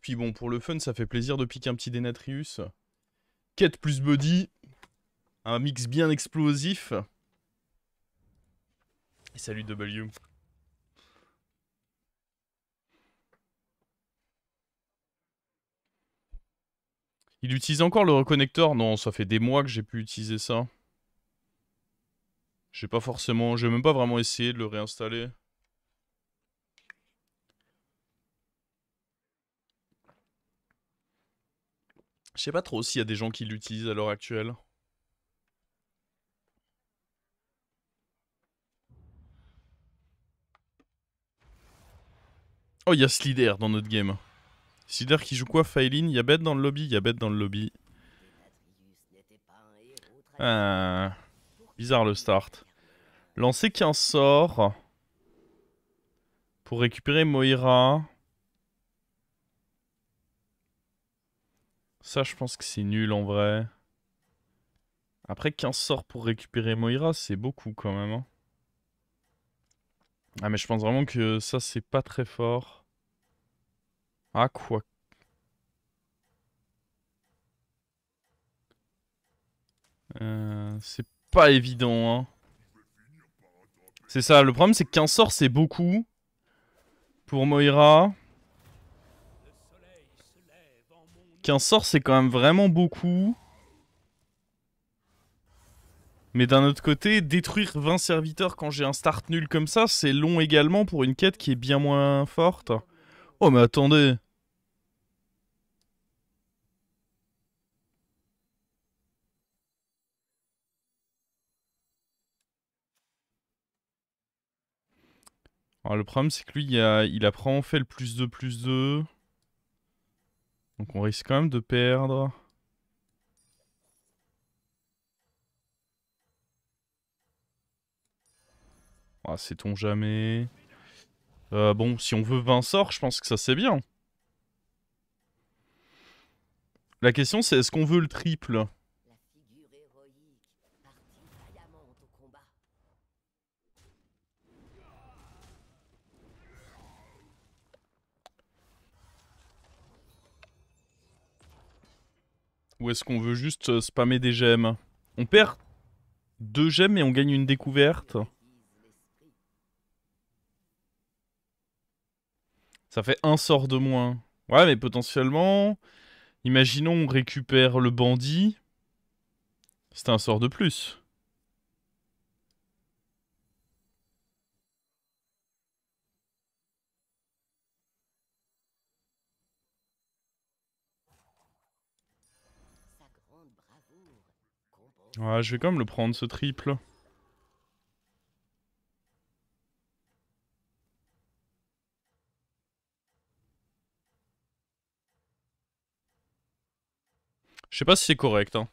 puis bon, pour le fun, ça fait plaisir de piquer un petit Denatrius. Quête plus body un mix bien explosif. Et salut W. Il utilise encore le reconnecteur Non, ça fait des mois que j'ai pu utiliser ça. J'ai pas forcément, j'ai même pas vraiment essayé de le réinstaller. Je sais pas trop s'il y a des gens qui l'utilisent à l'heure actuelle. Oh, il y a Slider dans notre game. Slider qui joue quoi Failin Il y a bête dans le lobby Il y a bête dans le lobby. Ah, bizarre le start. Lancer qu'un sort. Pour récupérer Moira. Ça, je pense que c'est nul en vrai. Après, 15 sorts pour récupérer Moira, c'est beaucoup quand même. Hein. Ah, mais je pense vraiment que ça, c'est pas très fort. Ah, quoi. Euh, c'est pas évident, hein. C'est ça, le problème c'est que sort sorts c'est beaucoup. Pour Moira. Qu'un sort c'est quand même vraiment beaucoup. Mais d'un autre côté, détruire 20 serviteurs quand j'ai un start nul comme ça, c'est long également pour une quête qui est bien moins forte. Oh mais attendez Alors le problème c'est que lui il a, il fait le plus de, plus 2. Donc on risque quand même de perdre... Ah, sait-on jamais euh, Bon, si on veut 20 sorts, je pense que ça c'est bien. La question c'est, est-ce qu'on veut le triple Ou est-ce qu'on veut juste euh, spammer des gemmes On perd deux gemmes et on gagne une découverte. Ça fait un sort de moins. Ouais, mais potentiellement... Imaginons on récupère le bandit. C'est un sort de plus. Ah, je vais quand même le prendre ce triple. Je sais pas si c'est correct. Hein.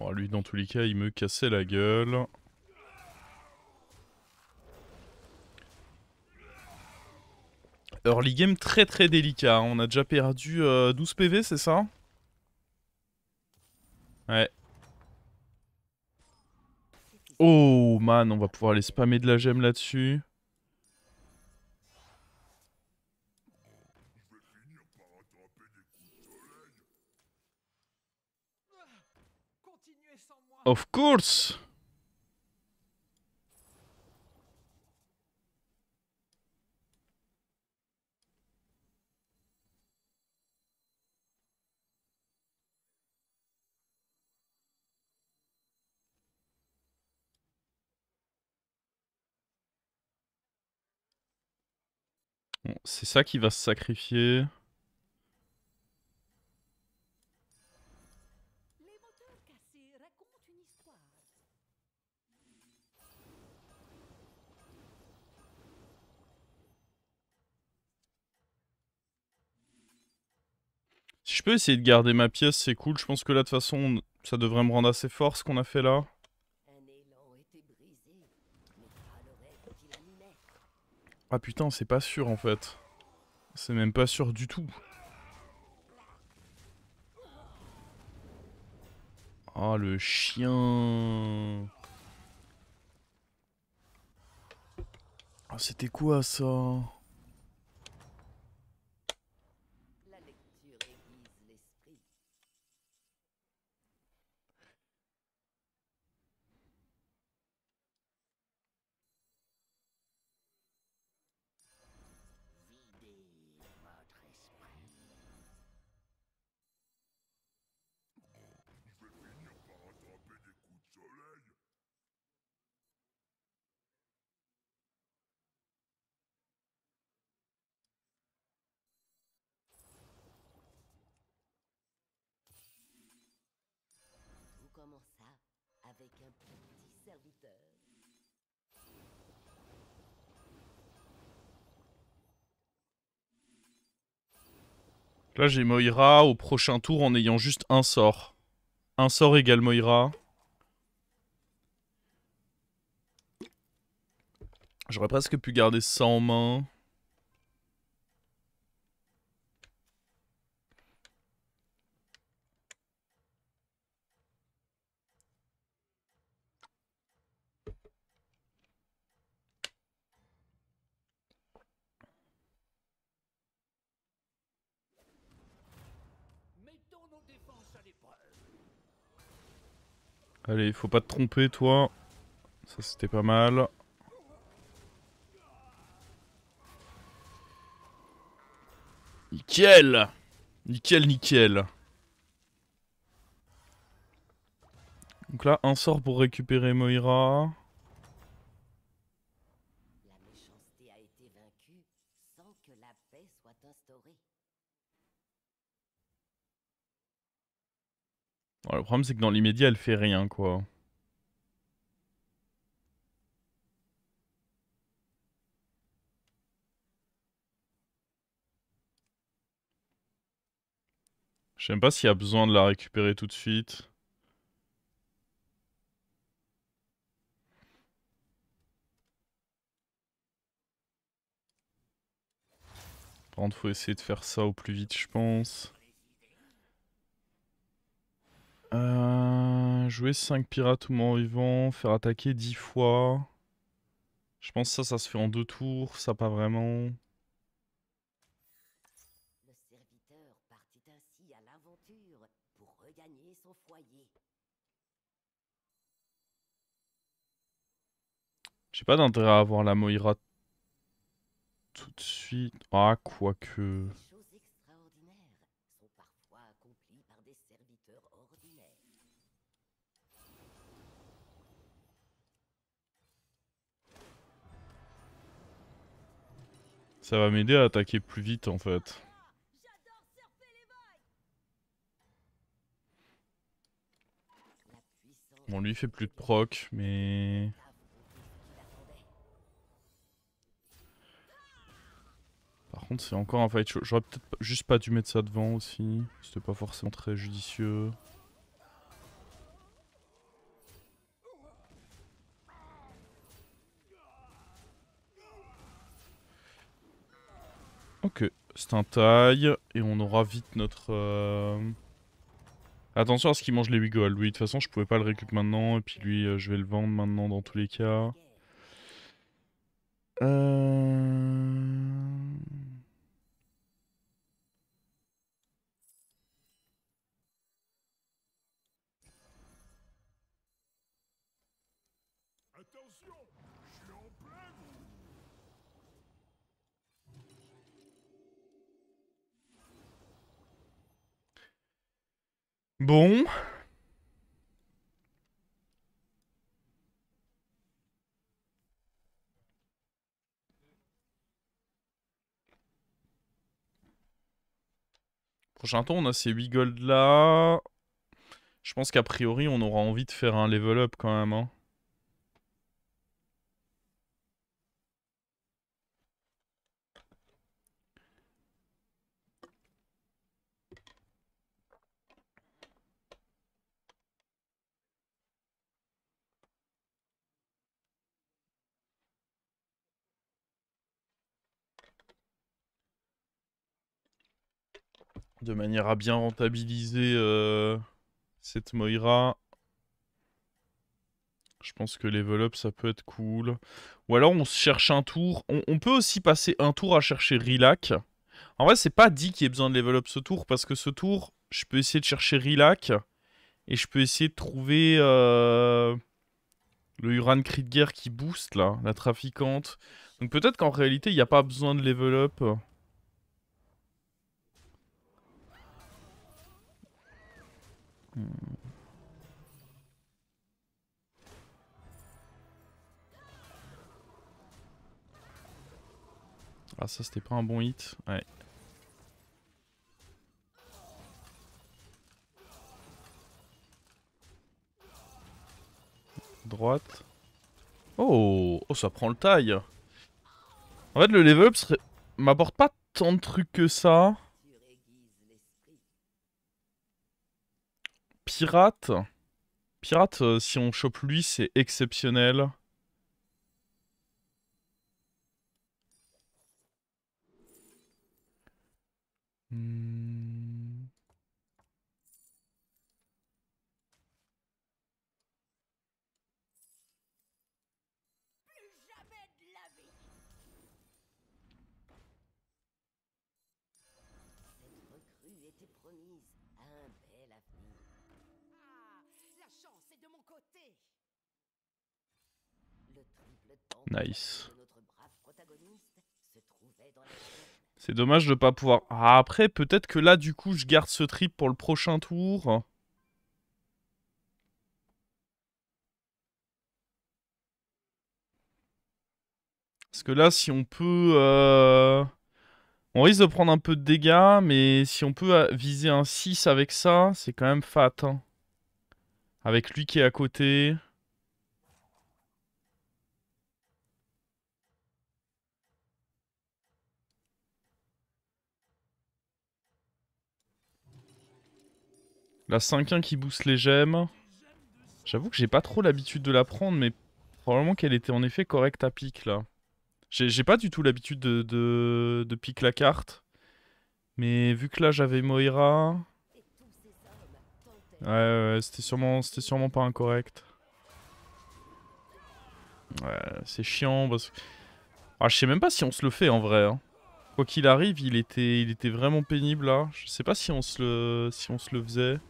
Bon, lui, dans tous les cas, il me cassait la gueule. Early game très très délicat. Hein. On a déjà perdu 12 euh, PV, c'est ça Ouais. Oh man, on va pouvoir aller spammer de la gemme là-dessus. Of course c'est ça qui va se sacrifier. Si je peux essayer de garder ma pièce, c'est cool. Je pense que là, de toute façon, ça devrait me rendre assez fort ce qu'on a fait là. Ah putain, c'est pas sûr en fait. C'est même pas sûr du tout. Ah le chien Ah c'était quoi ça Là, j'ai Moira au prochain tour en ayant juste un sort. Un sort égale Moira. J'aurais presque pu garder ça en main. Allez, faut pas te tromper, toi. Ça, c'était pas mal. Nickel Nickel, nickel. Donc là, un sort pour récupérer Moira. le problème, c'est que dans l'immédiat, elle fait rien, quoi. Je sais même pas s'il y a besoin de la récupérer tout de suite. Par contre, faut essayer de faire ça au plus vite, je pense. Euh, jouer 5 pirates au mort vivant, faire attaquer 10 fois. Je pense que ça, ça se fait en deux tours, ça pas vraiment. Le J'ai pas d'intérêt à avoir la Moira tout de suite. Ah, quoique. Ça va m'aider à attaquer plus vite en fait. Bon, lui il fait plus de proc, mais... Par contre, c'est encore un fight show. J'aurais peut-être juste pas dû mettre ça devant aussi. C'était pas forcément très judicieux. Ok, c'est un taille. Et on aura vite notre... Euh, attention à ce qu'il mange les wiggles. Lui, de toute façon, je pouvais pas le récupérer maintenant. Et puis lui, euh, je vais le vendre maintenant dans tous les cas. Euh... Bon. Prochain tour, on a ces 8 gold là. Je pense qu'a priori, on aura envie de faire un level up quand même. Hein. de manière à bien rentabiliser euh, cette Moira. Je pense que level up, ça peut être cool. Ou alors, on se cherche un tour. On, peut aussi passer un tour à chercher Rilak. En vrai, c'est pas dit qu'il y ait besoin de level up ce tour, parce que ce tour, je peux essayer de chercher Rilak. et je peux essayer de trouver euh, le Uran Cri de Guerre qui booste, là, la trafiquante. Donc peut-être qu'en réalité, il n'y a pas besoin de level up. Hmm. Ah ça c'était pas un bon hit, ouais. Droite. Oh, oh ça prend le taille. En fait le level up m'apporte pas tant de trucs que ça. pirate. Pirate, euh, si on chope lui, c'est exceptionnel. Hmm. Nice. C'est dommage de pas pouvoir... Ah, après, peut-être que là, du coup, je garde ce trip pour le prochain tour. Parce que là, si on peut... Euh, on risque de prendre un peu de dégâts, mais si on peut euh, viser un 6 avec ça, c'est quand même fat. Hein. Avec lui qui est à côté. La 5-1 qui booste les gemmes. J'avoue que j'ai pas trop l'habitude de la prendre, mais probablement qu'elle était en effet correcte à pique, là. J'ai pas du tout l'habitude de, pique la carte. Mais vu que là, j'avais Moira... Ouais, ouais, c'était sûrement, pas incorrect. Ouais, c'est chiant parce ah, je sais même pas si on se le fait en vrai. Hein. Quoi qu'il arrive, il était, il était vraiment pénible là. Je sais pas si on se le, si on se le faisait.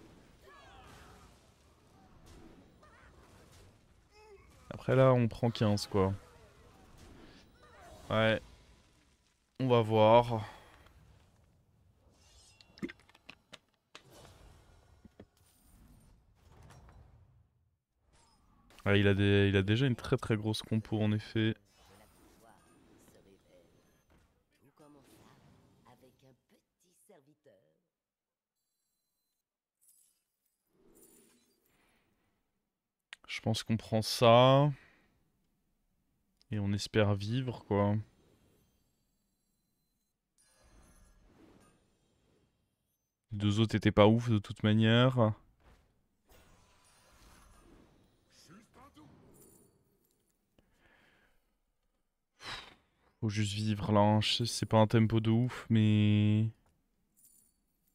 Après là, on prend 15 quoi. Ouais. On va voir. Ouais, il, a il a déjà une très très grosse compo en effet. pense qu'on prend ça. Et on espère vivre, quoi. Les deux autres étaient pas ouf de toute manière. Faut juste vivre là, hein. c'est pas un tempo de ouf, mais...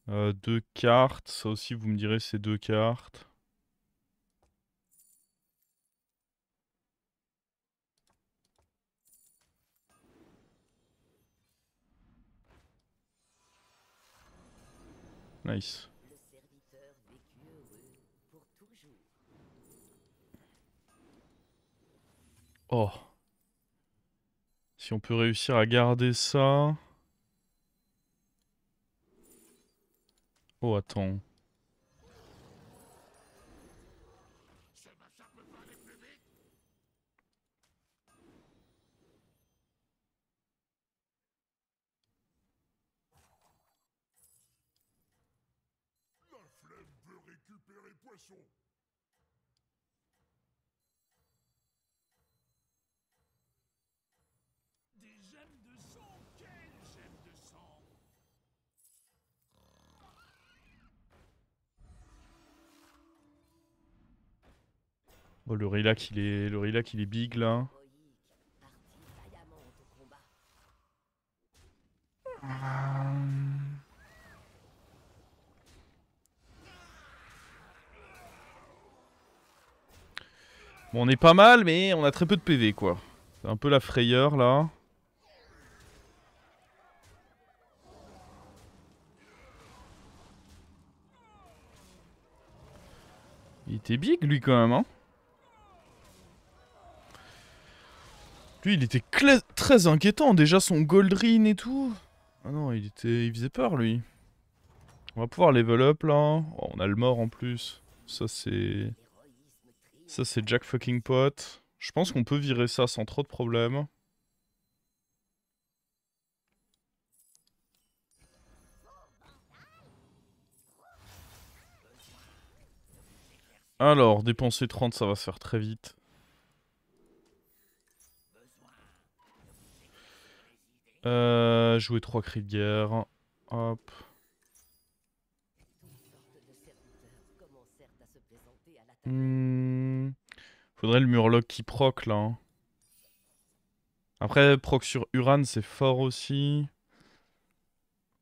Euh, deux cartes, ça aussi vous me direz c'est deux cartes. Oh. Si on peut réussir à garder ça... Oh, attends. Oh le relax, il est, le il est big là. Bon, on est pas mal, mais on a très peu de PV, quoi. C'est un peu la frayeur, là. Il était big, lui, quand même, hein Lui, il était très inquiétant. Déjà, son ring et tout. Ah non, il, était... il faisait peur, lui. On va pouvoir level up, là. Oh, on a le mort, en plus. Ça, c'est... Ça, c'est Jack fucking pot. Je pense qu'on peut virer ça sans trop de problèmes. Alors, dépenser 30, ça va se faire très vite. Euh, jouer 3 cris de guerre. Hop. Hmm. Faudrait le Murloc qui proc là. Hein. Après, proc sur Uran, c'est fort aussi.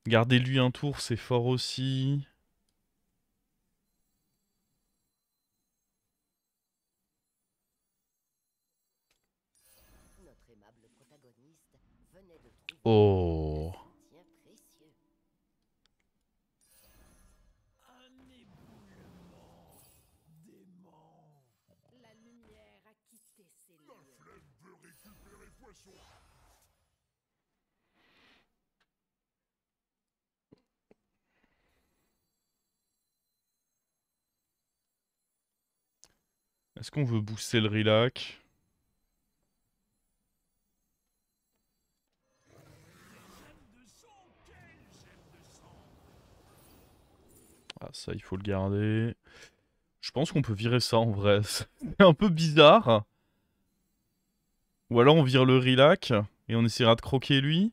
Garder lui un tour, c'est fort aussi. notre aimable protagoniste venait de trouver oh. un précieux. Un éboulement dément. La lumière a quitté ses lèvres La flemme veut récupérer poisson. Est-ce qu'on veut booster le relax Ah, ça, il faut le garder. Je pense qu'on peut virer ça en vrai. C'est un peu bizarre. Ou alors on vire le Rilak et on essaiera de croquer lui.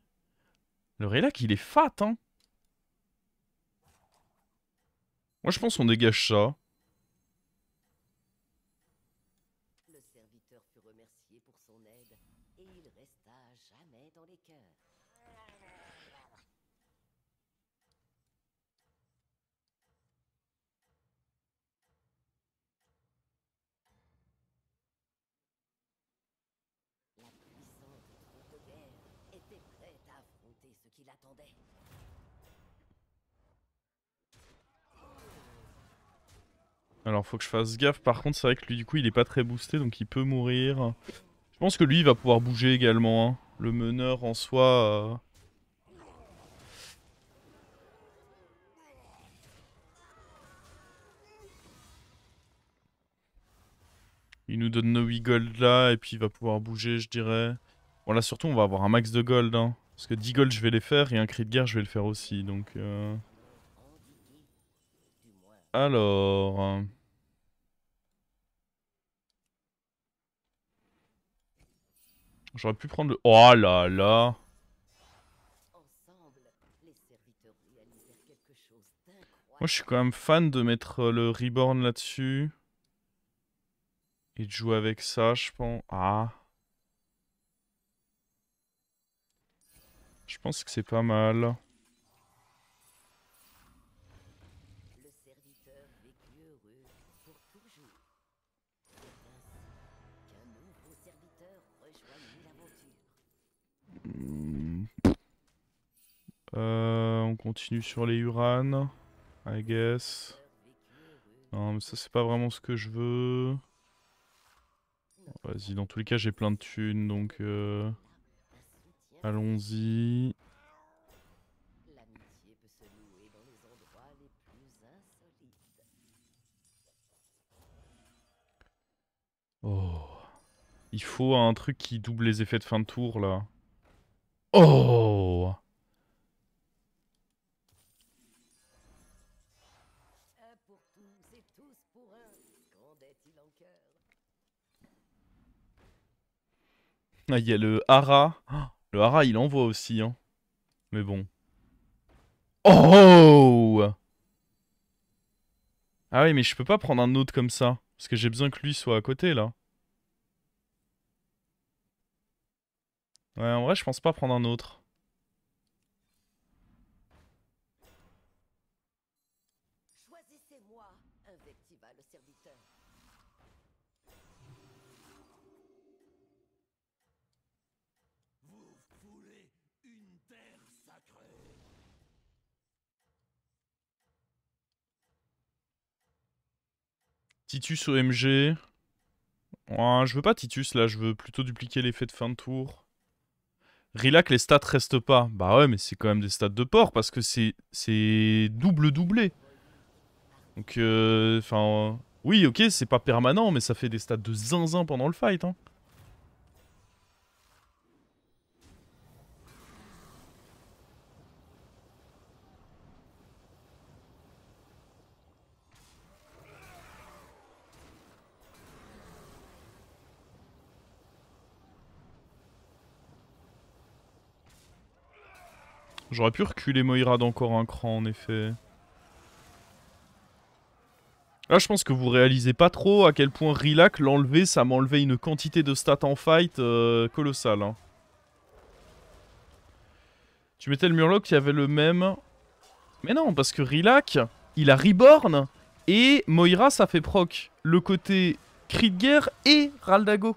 Le Rilak il est fat, hein. Moi, je pense qu'on dégage ça. Alors faut que je fasse gaffe, par contre c'est vrai que lui du coup il est pas très boosté donc il peut mourir. Je pense que lui il va pouvoir bouger également. Hein. Le meneur en soi... Euh. Il nous donne nos 8 gold là et puis il va pouvoir bouger je dirais. Bon là surtout on va avoir un max de gold. Hein. Parce que 10 gold, je vais les faire, et un cri de guerre, je vais le faire aussi, donc... Euh... Alors... J'aurais pu prendre le... Oh là là Moi, je suis quand même fan de mettre euh, le Reborn là-dessus. Et de jouer avec ça, je pense. Ah Je pense que c'est pas mal. Hmm. Euh, on continue sur les uranes. I guess. Non, mais ça, c'est pas vraiment ce que je veux. Vas-y, dans tous les cas, j'ai plein de thunes, donc... Euh... Allons-y. L'amitié peut se louer dans les endroits les plus insolites. Oh. Il faut un truc qui double les effets de fin de tour là. Oh pour tous et tous pour un. en cœur Ah, il y a le hara. Oh. Le Hara, il envoie aussi, hein. Mais bon. Oh Ah oui, mais je peux pas prendre un autre comme ça. Parce que j'ai besoin que lui soit à côté, là. Ouais, en vrai, je pense pas prendre un autre. Titus OMG. je veux pas Titus là, je veux plutôt dupliquer l'effet de fin de tour. Rilak les stats restent pas. Bah ouais, mais c'est quand même des stats de port parce que c'est double doublé. Donc, euh, enfin, oui, ok, c'est pas permanent, mais ça fait des stats de zinzin pendant le fight. Hein. J'aurais pu reculer Moira d'encore un cran, en effet. Là, ah, je pense que vous réalisez pas trop à quel point Rilak l'enlever, ça m'enlevait une quantité de stats en fight euh, colossale. Hein. Tu mettais le Murloc qui avait le même... Mais non, parce que Rilak, il a Reborn, et Moira, ça fait proc. Le côté cri de guerre et Raldago.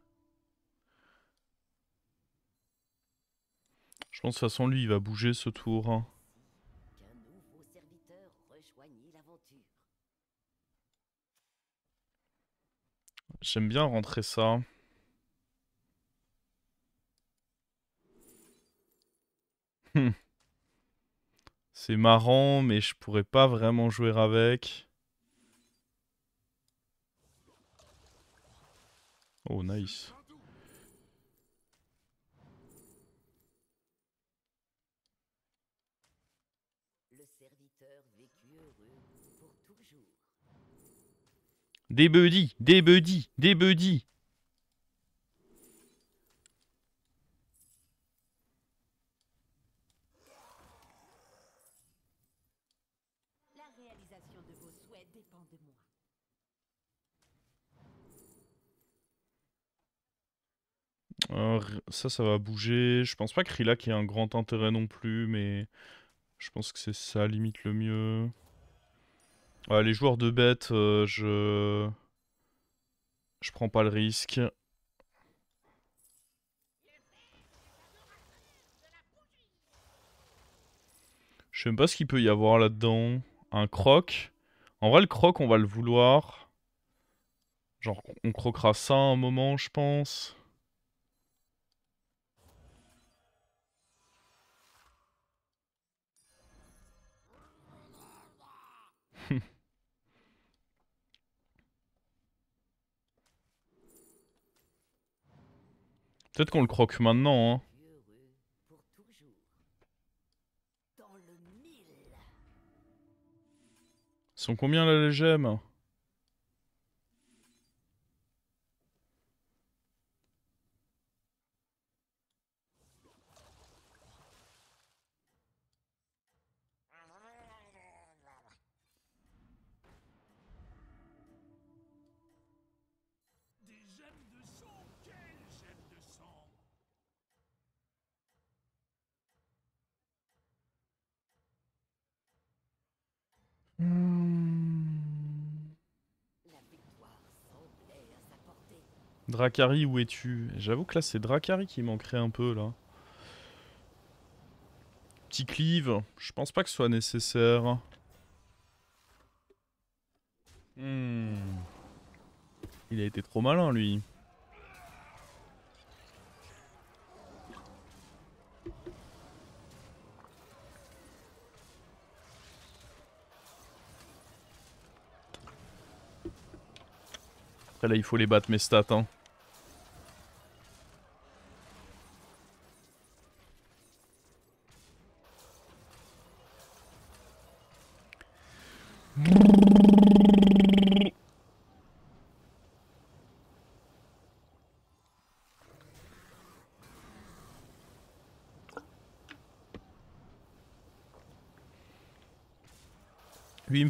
Je pense de toute façon, lui, il va bouger ce tour. Hein. J'aime bien rentrer ça. Hum. C'est marrant, mais je pourrais pas vraiment jouer avec. Oh, nice. Des buddies, des buddies, des buddies. Alors, ah, ça, ça va bouger. Je pense pas que qui ait un grand intérêt non plus, mais je pense que c'est ça limite le mieux les joueurs de bête, euh, je... Je prends pas le risque. Je sais même pas ce qu'il peut y avoir là-dedans. Un croc. En vrai, le croc, on va le vouloir. Genre, on croquera ça un moment, je pense. Peut-être qu'on le croque maintenant, hein. Ils sont combien là les gemmes Dracari, où es-tu J'avoue que là, c'est Dracari qui manquerait un peu, là. Petit cleave, je pense pas que ce soit nécessaire. Hmm. Il a été trop malin, lui. Après là, il faut les battre mes stats, hein.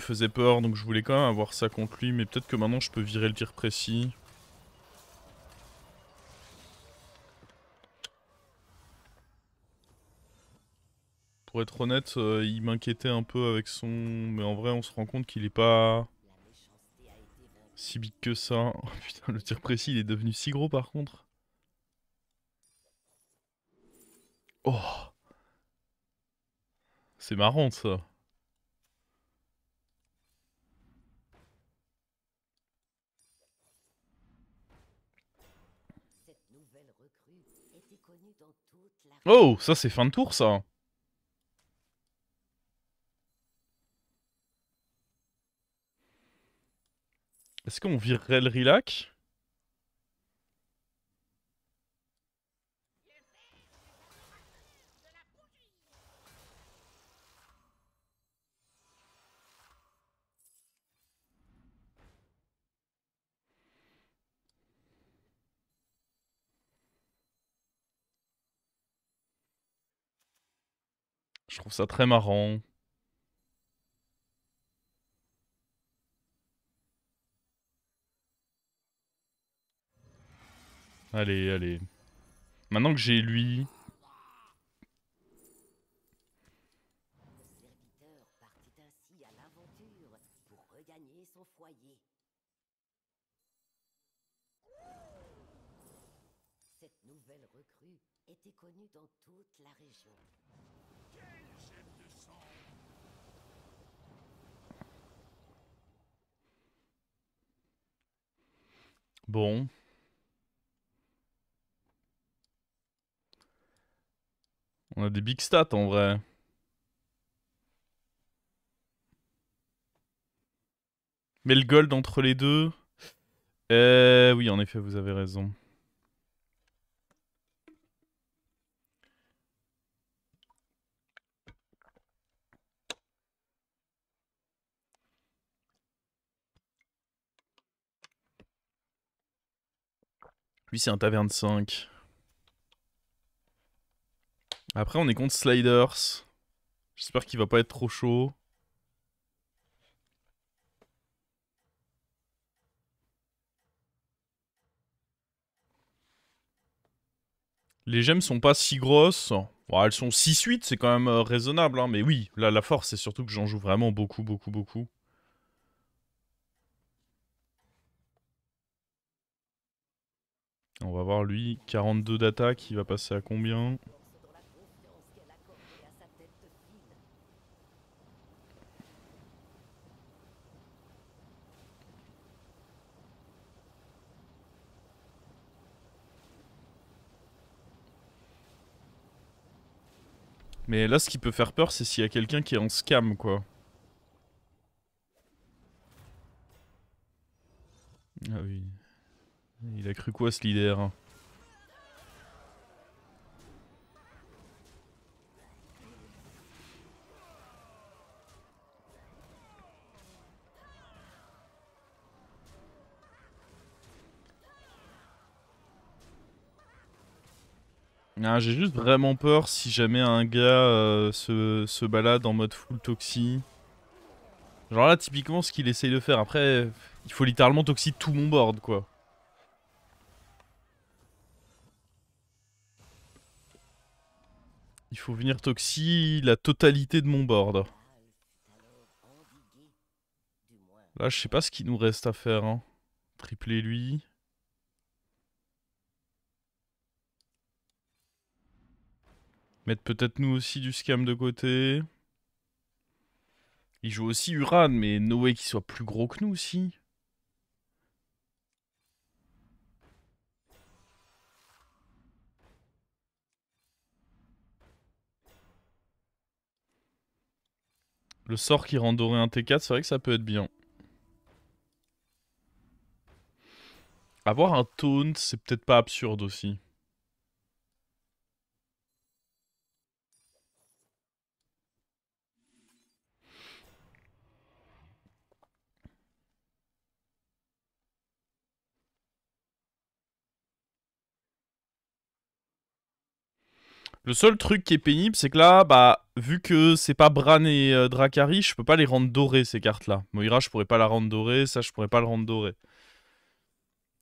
faisait peur, donc je voulais quand même avoir ça contre lui, mais peut-être que maintenant je peux virer le tir précis. Pour être honnête, euh, il m'inquiétait un peu avec son... Mais en vrai, on se rend compte qu'il est pas... Si big que ça. Oh, putain, le tir précis, il est devenu si gros par contre. Oh C'est marrant ça. Oh, ça c'est fin de tour ça. Est-ce qu'on virerait le Relac Je trouve ça très marrant. Allez, allez. Maintenant que j'ai lui... Cette nouvelle recrue était connue dans toute la région. Bon. On a des big stats en vrai. Mais le gold entre les deux. Euh, oui, en effet, vous avez raison. Lui, c'est un taverne 5. Après, on est contre Sliders. J'espère qu'il va pas être trop chaud. Les gemmes sont pas si grosses. elles sont 6-8, c'est quand même euh, raisonnable. Hein, mais oui, là, la force, c'est surtout que j'en joue vraiment beaucoup, beaucoup, beaucoup. On va voir lui, 42 d'attaque, il va passer à combien Mais là, ce qui peut faire peur, c'est s'il y a quelqu'un qui est en scam, quoi. Ah oui. Il a cru quoi ce leader ah, J'ai juste vraiment peur si jamais un gars euh, se, se, balade en mode full toxi. Genre là, typiquement, ce qu'il essaye de faire. Après, il faut littéralement toxi tout mon board, quoi. Il faut venir Toxi la totalité de mon board. Là, je sais pas ce qu'il nous reste à faire. Hein. Tripler lui. Mettre peut-être nous aussi du scam de côté. Il joue aussi Uran, mais Noé qui soit plus gros que nous aussi. Le sort qui rend doré un T4, c'est vrai que ça peut être bien. Avoir un taunt, c'est peut-être pas absurde aussi. Le seul truc qui est pénible, c'est que là, bah, vu que c'est pas Bran et euh, je peux pas les rendre dorés, ces cartes-là. Moira, je pourrais pas la rendre dorée, ça, je pourrais pas le rendre doré.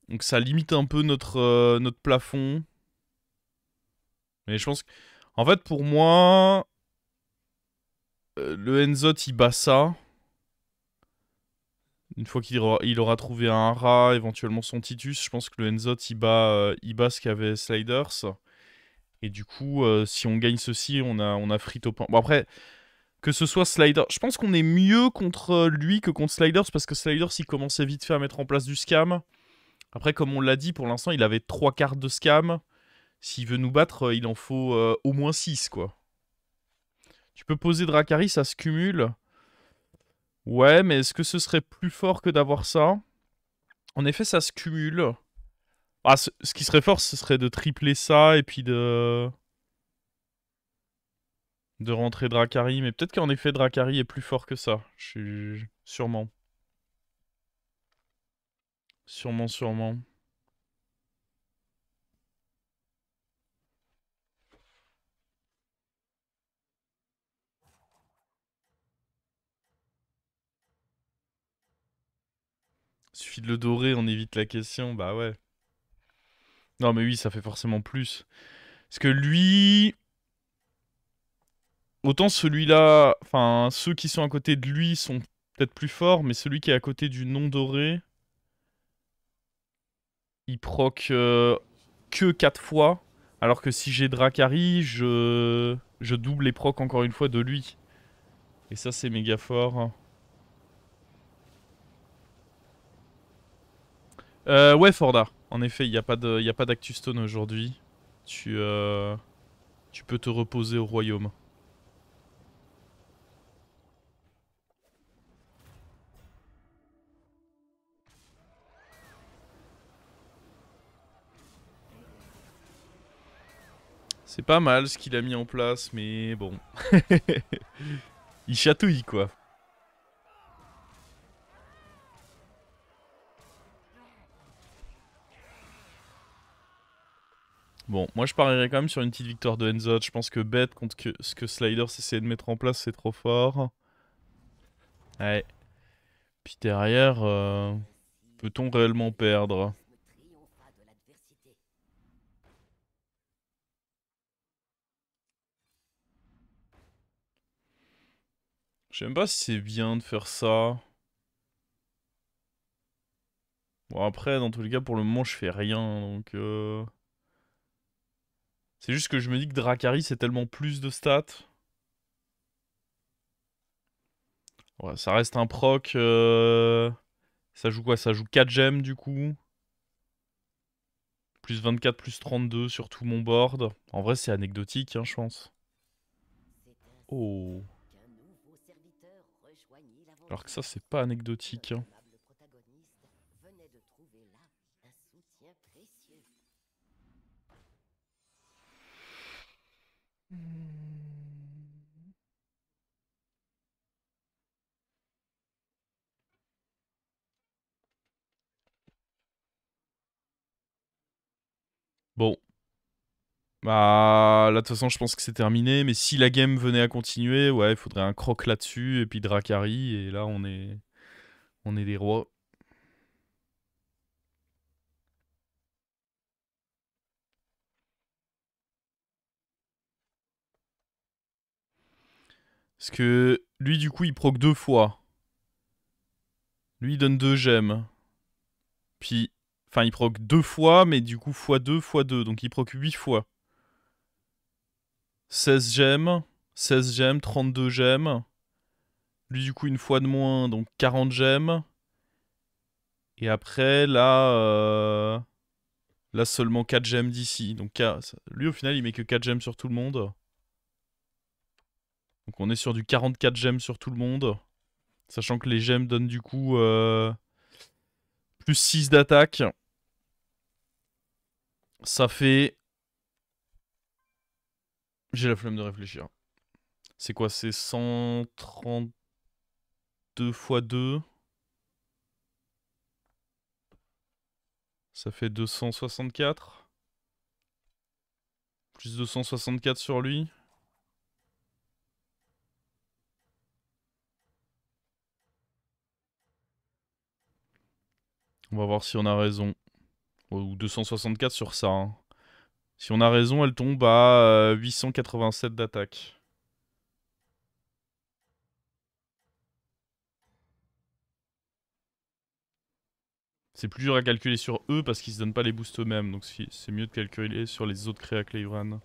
Donc ça limite un peu notre, euh, notre plafond. Mais je pense que... En fait, pour moi... Euh, le Enzot, il bat ça. Une fois qu'il aura, trouvé un rat, éventuellement son Titus, je pense que le Enzot, bat, euh, il bat ce qu'avait Sliders. Et du coup, euh, si on gagne ceci, on a, on a pain. Bon, après, que ce soit Slider. Je pense qu'on est mieux contre lui que contre Sliders parce que Sliders, il commençait vite fait à mettre en place du scam. Après, comme on l'a dit, pour l'instant, il avait trois cartes de scam. S'il veut nous battre, euh, il en faut euh, au moins 6, quoi. Tu peux poser Dracari, ça se cumule. Ouais, mais est-ce que ce serait plus fort que d'avoir ça En effet, ça se cumule. Ah, ce, qui serait fort, ce serait de tripler ça et puis de. De rentrer Dracari. Mais peut-être qu'en effet, Dracari est plus fort que ça. Je suis... Sûrement. Sûrement, sûrement. Suffit de le dorer, on évite la question. Bah ouais. Non, mais oui, ça fait forcément plus. Parce que lui. Autant celui-là. Enfin, ceux qui sont à côté de lui sont peut-être plus forts, mais celui qui est à côté du non doré. Il proc euh, que 4 fois. Alors que si j'ai Dracari, je... double les procs encore une fois de lui. Et ça, c'est méga fort. Euh, ouais, Forda. En effet, il n'y a pas d'actu stone aujourd'hui. Tu, euh, tu peux te reposer au royaume. C'est pas mal ce qu'il a mis en place, mais bon. il chatouille, quoi. Bon, moi je parierais quand même sur une petite victoire de Enzo. Je pense que Bête contre que, ce que Sliders essayait de mettre en place, c'est trop fort. Ouais. Puis derrière, euh, peut-on réellement perdre Je pas si c'est bien de faire ça. Bon après, dans tous les cas, pour le moment, je fais rien, donc... Euh... C'est juste que je me dis que Dracarys, c'est tellement plus de stats. Ouais, ça reste un proc. Euh, ça joue quoi Ça joue 4 gemmes du coup. Plus 24, plus 32 sur tout mon board. En vrai, c'est anecdotique, hein, je pense. Oh. Alors que ça, c'est pas anecdotique. Hein. Bon. Bah, là, de toute façon, je pense que c'est terminé. Mais si la game venait à continuer, ouais, il faudrait un croc là-dessus. Et puis Dracari. Et là, on est, on est des rois. Parce que lui, du coup, il proc deux fois. Lui, il donne deux gemmes. Puis Enfin, il proc deux fois, mais du coup, fois 2, fois 2. Donc, il proc huit fois. 16 gemmes, 16 gemmes, 32 gemmes. Lui, du coup, une fois de moins, donc 40 gemmes. Et après, là... Euh, là, seulement 4 gemmes d'ici. Donc, lui, au final, il met que 4 gemmes sur tout le monde. Donc, on est sur du 44 gemmes sur tout le monde. Sachant que les gemmes donnent, du coup... Euh, plus 6 d'attaque. Ça fait... J'ai la flemme de réfléchir. C'est quoi C'est 132 x 2 Ça fait 264. Plus 264 sur lui. On va voir si on a raison. Ou 264 sur ça. Hein. Si on a raison, elle tombe à 887 euh, d'attaque. C'est plus dur à calculer sur eux parce qu'ils se donnent pas les boosts eux-mêmes, donc c'est mieux de calculer sur les autres créas Ivran.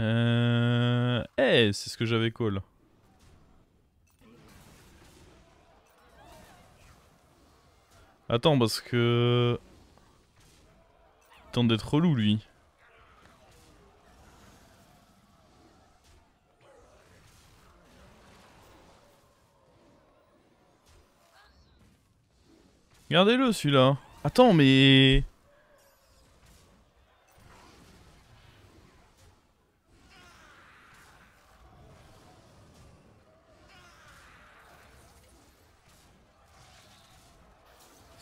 Eh, c'est ce que j'avais call. Attends, parce que... Il tente d'être relou, lui. Regardez-le, celui-là. Attends, mais...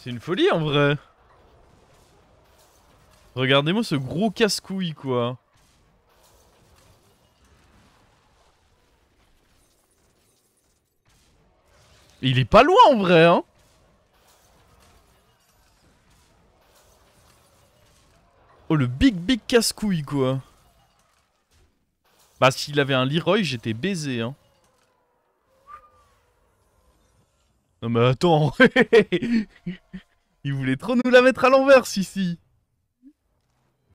C'est une folie en vrai. Regardez-moi ce gros casse-couille quoi. Il est pas loin en vrai hein. Oh le big big casse-couille quoi. Bah s'il avait un Leroy j'étais baisé hein. Non mais attends Il voulait trop nous la mettre à l'envers, ici.